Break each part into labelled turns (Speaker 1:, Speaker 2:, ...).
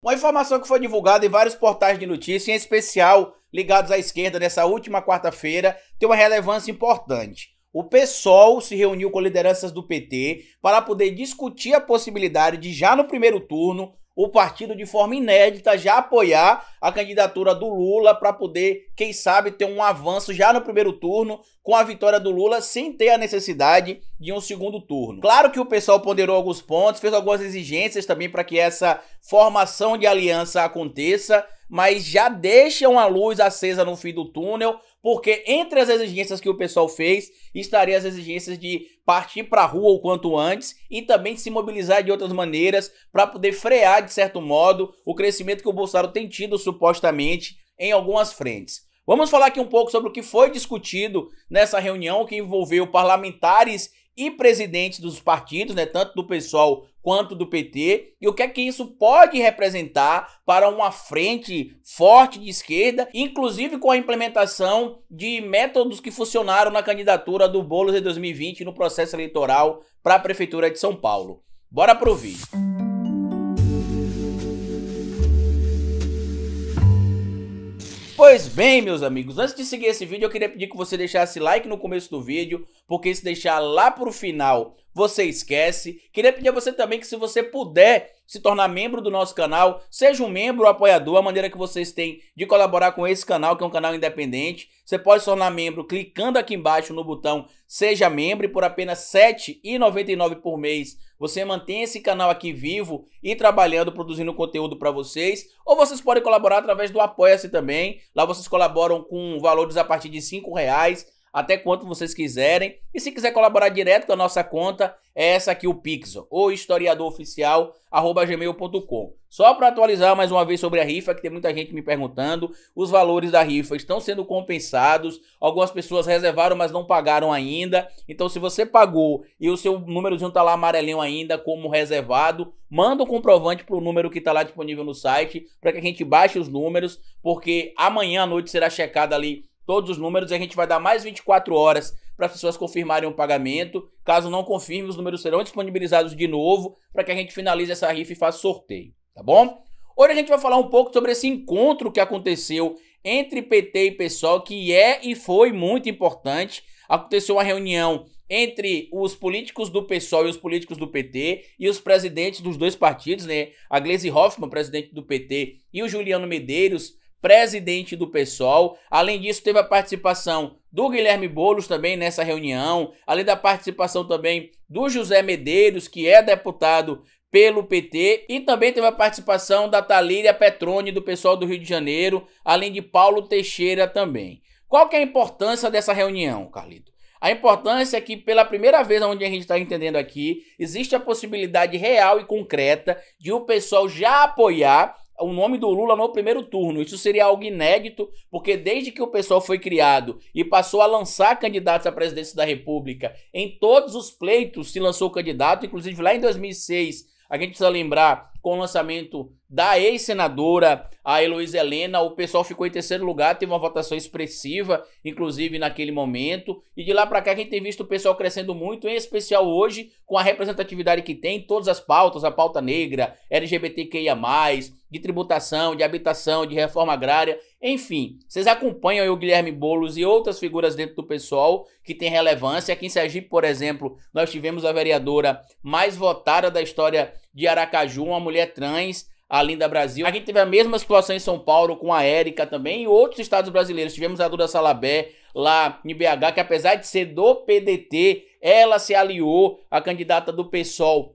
Speaker 1: Uma informação que foi divulgada em vários portais de notícia, em especial ligados à esquerda nessa última quarta-feira, tem uma relevância importante. O PSOL se reuniu com lideranças do PT para poder discutir a possibilidade de, já no primeiro turno, o partido de forma inédita já apoiar a candidatura do Lula para poder, quem sabe, ter um avanço já no primeiro turno com a vitória do Lula sem ter a necessidade de um segundo turno. Claro que o pessoal ponderou alguns pontos, fez algumas exigências também para que essa formação de aliança aconteça, mas já deixa uma luz acesa no fim do túnel porque entre as exigências que o pessoal fez, estaria as exigências de partir para a rua o quanto antes e também de se mobilizar de outras maneiras para poder frear, de certo modo, o crescimento que o Bolsonaro tem tido supostamente em algumas frentes. Vamos falar aqui um pouco sobre o que foi discutido nessa reunião que envolveu parlamentares e presidentes dos partidos, né, tanto do PSOL quanto do PT e o que é que isso pode representar para uma frente forte de esquerda, inclusive com a implementação de métodos que funcionaram na candidatura do Boulos em 2020 no processo eleitoral para a Prefeitura de São Paulo. Bora pro vídeo. Pois bem, meus amigos, antes de seguir esse vídeo, eu queria pedir que você deixasse like no começo do vídeo, porque se deixar lá pro final você esquece. Queria pedir a você também que se você puder se tornar membro do nosso canal, seja um membro ou apoiador, a maneira que vocês têm de colaborar com esse canal, que é um canal independente. Você pode se tornar membro clicando aqui embaixo no botão Seja Membro e por apenas R$ 7,99 por mês. Você mantém esse canal aqui vivo e trabalhando, produzindo conteúdo para vocês. Ou vocês podem colaborar através do Apoia-se também. Lá vocês colaboram com valores a partir de R$ reais até quanto vocês quiserem. E se quiser colaborar direto com a nossa conta, é essa aqui, o Pixel, ou historiadoroficial.gmail.com. Só para atualizar mais uma vez sobre a rifa, que tem muita gente me perguntando, os valores da rifa estão sendo compensados, algumas pessoas reservaram, mas não pagaram ainda. Então, se você pagou e o seu númerozinho está lá amarelinho ainda, como reservado, manda o um comprovante para o número que está lá disponível no site, para que a gente baixe os números, porque amanhã à noite será checada ali todos os números. A gente vai dar mais 24 horas para as pessoas confirmarem o pagamento. Caso não confirme, os números serão disponibilizados de novo para que a gente finalize essa rifa e faça sorteio, tá bom? Hoje a gente vai falar um pouco sobre esse encontro que aconteceu entre PT e PSOL, que é e foi muito importante. Aconteceu uma reunião entre os políticos do PSOL e os políticos do PT e os presidentes dos dois partidos, né? A Gleisi Hoffmann, presidente do PT, e o Juliano Medeiros, presidente do PSOL. Além disso, teve a participação do Guilherme Bolos também nessa reunião, além da participação também do José Medeiros, que é deputado pelo PT, e também teve a participação da Talíria Petrone do pessoal do Rio de Janeiro, além de Paulo Teixeira também. Qual que é a importância dessa reunião, Carlito? A importância é que, pela primeira vez onde a gente está entendendo aqui, existe a possibilidade real e concreta de o pessoal já apoiar o nome do Lula no primeiro turno. Isso seria algo inédito, porque desde que o pessoal foi criado e passou a lançar candidatos à presidência da República, em todos os pleitos se lançou candidato, inclusive lá em 2006, a gente precisa lembrar com o lançamento da ex-senadora, a Heloísa Helena, o pessoal ficou em terceiro lugar, teve uma votação expressiva, inclusive naquele momento. E de lá para cá a gente tem visto o pessoal crescendo muito, em especial hoje, com a representatividade que tem, todas as pautas, a pauta negra, LGBTQIA+, de tributação, de habitação, de reforma agrária, enfim. Vocês acompanham aí o Guilherme Bolos e outras figuras dentro do pessoal que tem relevância. Aqui em Sergipe, por exemplo, nós tivemos a vereadora mais votada da história de Aracaju, uma mulher trans, a Linda Brasil. A gente teve a mesma situação em São Paulo com a Érica também e outros estados brasileiros. Tivemos a Duda Salabé lá em BH, que apesar de ser do PDT, ela se aliou à candidata do PSOL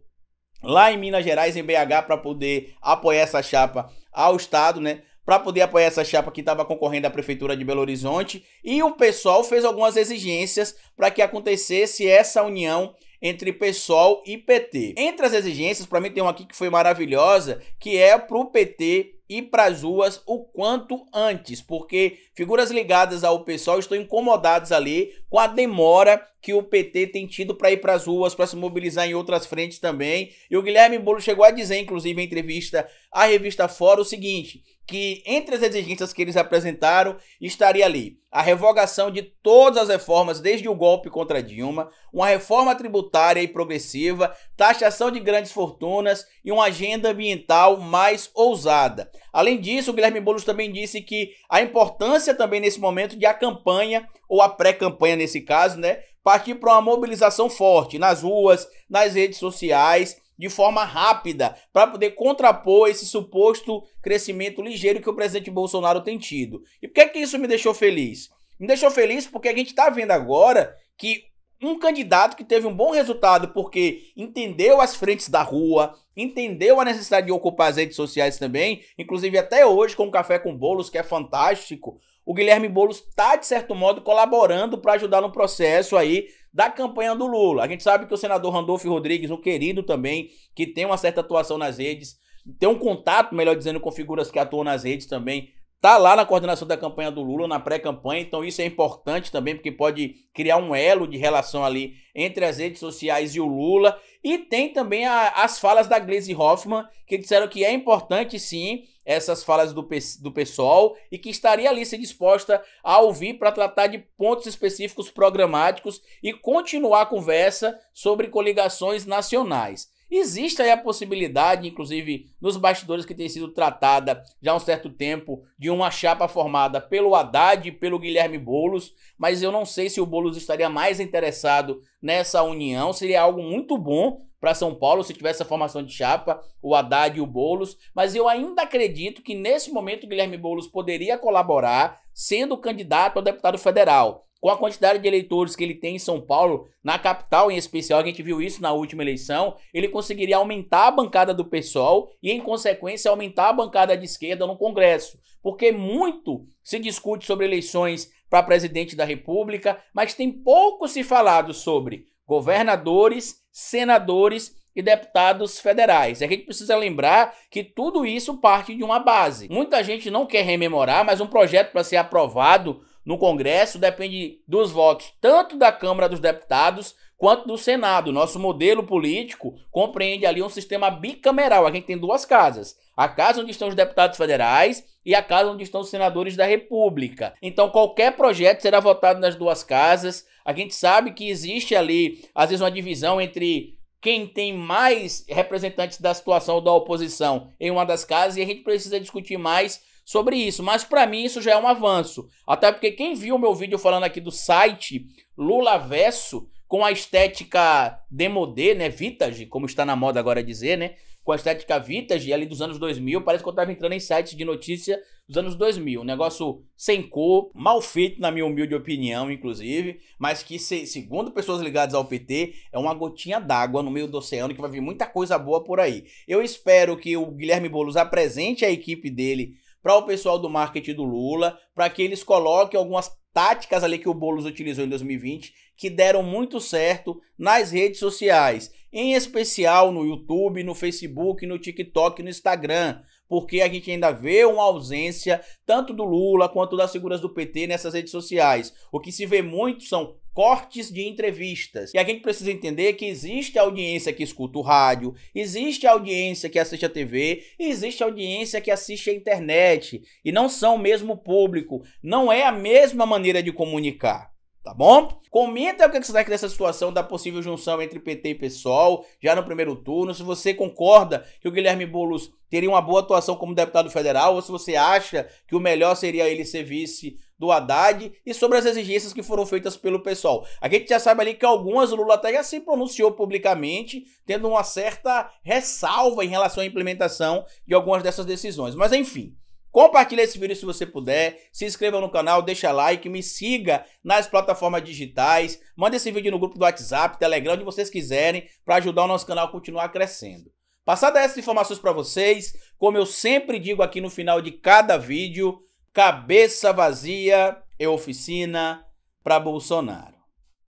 Speaker 1: lá em Minas Gerais, em BH, para poder apoiar essa chapa ao estado, né? Para poder apoiar essa chapa que estava concorrendo à prefeitura de Belo Horizonte. E o PSOL fez algumas exigências para que acontecesse essa união entre PSOL e PT. Entre as exigências, para mim tem uma aqui que foi maravilhosa, que é para o PT ir para as ruas o quanto antes, porque figuras ligadas ao pessoal estão incomodados ali com a demora que o PT tem tido para ir para as ruas, para se mobilizar em outras frentes também. E o Guilherme Bolo chegou a dizer, inclusive, em entrevista à revista Fora, o seguinte: que entre as exigências que eles apresentaram estaria ali a revogação de todas as reformas desde o golpe contra Dilma, uma reforma tributária e progressiva, taxação de grandes fortunas e uma agenda ambiental mais ousada. Além disso, o Guilherme Boulos também disse que a importância também nesse momento de a campanha, ou a pré-campanha nesse caso, né, partir para uma mobilização forte nas ruas, nas redes sociais, de forma rápida, para poder contrapor esse suposto crescimento ligeiro que o presidente Bolsonaro tem tido. E por que, que isso me deixou feliz? Me deixou feliz porque a gente está vendo agora que um candidato que teve um bom resultado porque entendeu as frentes da rua, entendeu a necessidade de ocupar as redes sociais também, inclusive até hoje com o Café com Bolos, que é fantástico. O Guilherme Bolos está, de certo modo, colaborando para ajudar no processo aí da campanha do Lula. A gente sabe que o senador Randolfo Rodrigues, um querido também, que tem uma certa atuação nas redes, tem um contato, melhor dizendo, com figuras que atuam nas redes também, Tá lá na coordenação da campanha do Lula, na pré-campanha, então isso é importante também, porque pode criar um elo de relação ali entre as redes sociais e o Lula. E tem também a, as falas da Gleisi Hoffmann, que disseram que é importante sim essas falas do, do pessoal e que estaria ali se disposta a ouvir para tratar de pontos específicos programáticos e continuar a conversa sobre coligações nacionais. Existe aí a possibilidade, inclusive nos bastidores que tem sido tratada já há um certo tempo, de uma chapa formada pelo Haddad e pelo Guilherme Bolos, mas eu não sei se o Bolos estaria mais interessado nessa união. Seria algo muito bom para São Paulo se tivesse a formação de chapa, o Haddad e o Bolos, mas eu ainda acredito que nesse momento o Guilherme Bolos poderia colaborar sendo candidato a deputado federal com a quantidade de eleitores que ele tem em São Paulo, na capital em especial, a gente viu isso na última eleição, ele conseguiria aumentar a bancada do PSOL e, em consequência, aumentar a bancada de esquerda no Congresso. Porque muito se discute sobre eleições para presidente da República, mas tem pouco se falado sobre governadores, senadores e deputados federais. A gente precisa lembrar que tudo isso parte de uma base. Muita gente não quer rememorar, mas um projeto para ser aprovado no Congresso depende dos votos tanto da Câmara dos Deputados quanto do Senado. Nosso modelo político compreende ali um sistema bicameral. A gente tem duas casas: a casa onde estão os deputados federais e a casa onde estão os senadores da República. Então, qualquer projeto será votado nas duas casas. A gente sabe que existe ali, às vezes, uma divisão entre quem tem mais representantes da situação da oposição em uma das casas e a gente precisa discutir mais sobre isso, mas para mim isso já é um avanço. Até porque quem viu o meu vídeo falando aqui do site Lula Verso com a estética demodé, né, vintage, como está na moda agora dizer, né, com a estética vintage ali dos anos 2000, parece que eu estava entrando em sites de notícia dos anos 2000, um negócio sem cor, mal feito na minha humilde opinião, inclusive, mas que segundo pessoas ligadas ao PT, é uma gotinha d'água no meio do oceano que vai vir muita coisa boa por aí. Eu espero que o Guilherme Boulos apresente a equipe dele para o pessoal do marketing do Lula, para que eles coloquem algumas táticas ali que o Boulos utilizou em 2020 que deram muito certo nas redes sociais, em especial no YouTube, no Facebook, no TikTok, no Instagram, porque a gente ainda vê uma ausência tanto do Lula quanto das figuras do PT nessas redes sociais. O que se vê muito são cortes de entrevistas. E a gente precisa entender que existe audiência que escuta o rádio, existe audiência que assiste a TV, e existe audiência que assiste a internet. E não são o mesmo público, não é a mesma maneira de comunicar tá bom? Comenta o que você acha dessa situação da possível junção entre PT e PSOL, já no primeiro turno, se você concorda que o Guilherme Boulos teria uma boa atuação como deputado federal, ou se você acha que o melhor seria ele ser vice do Haddad, e sobre as exigências que foram feitas pelo PSOL. A gente já sabe ali que algumas o Lula até já se pronunciou publicamente, tendo uma certa ressalva em relação à implementação de algumas dessas decisões, mas enfim... Compartilhe esse vídeo se você puder, se inscreva no canal, deixa like, me siga nas plataformas digitais, manda esse vídeo no grupo do WhatsApp, Telegram, onde vocês quiserem, para ajudar o nosso canal a continuar crescendo. Passadas essas informações para vocês, como eu sempre digo aqui no final de cada vídeo, cabeça vazia é oficina para Bolsonaro.